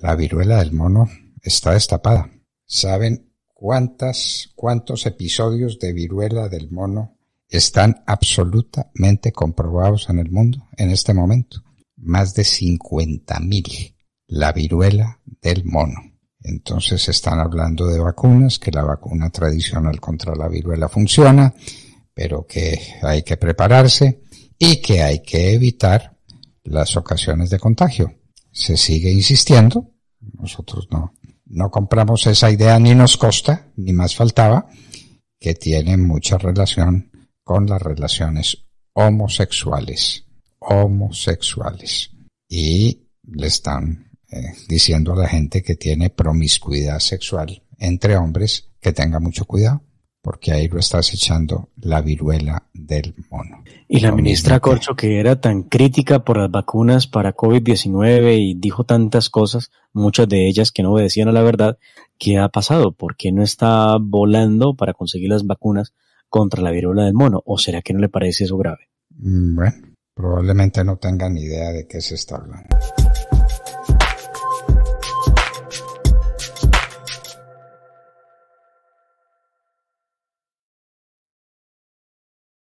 La viruela del mono está destapada. ¿Saben cuántas, cuántos episodios de viruela del mono están absolutamente comprobados en el mundo en este momento? Más de 50.000. La viruela del mono. Entonces están hablando de vacunas, que la vacuna tradicional contra la viruela funciona, pero que hay que prepararse y que hay que evitar las ocasiones de contagio. Se sigue insistiendo nosotros no, no compramos esa idea ni nos costa, ni más faltaba, que tiene mucha relación con las relaciones homosexuales. Homosexuales. Y le están eh, diciendo a la gente que tiene promiscuidad sexual entre hombres que tenga mucho cuidado porque ahí lo estás echando la viruela del mono. Y la ministra Corcho, que era tan crítica por las vacunas para COVID-19 y dijo tantas cosas, muchas de ellas que no obedecían a la verdad, ¿qué ha pasado? ¿Por qué no está volando para conseguir las vacunas contra la viruela del mono? ¿O será que no le parece eso grave? Mm, bueno, probablemente no tengan idea de qué se está hablando.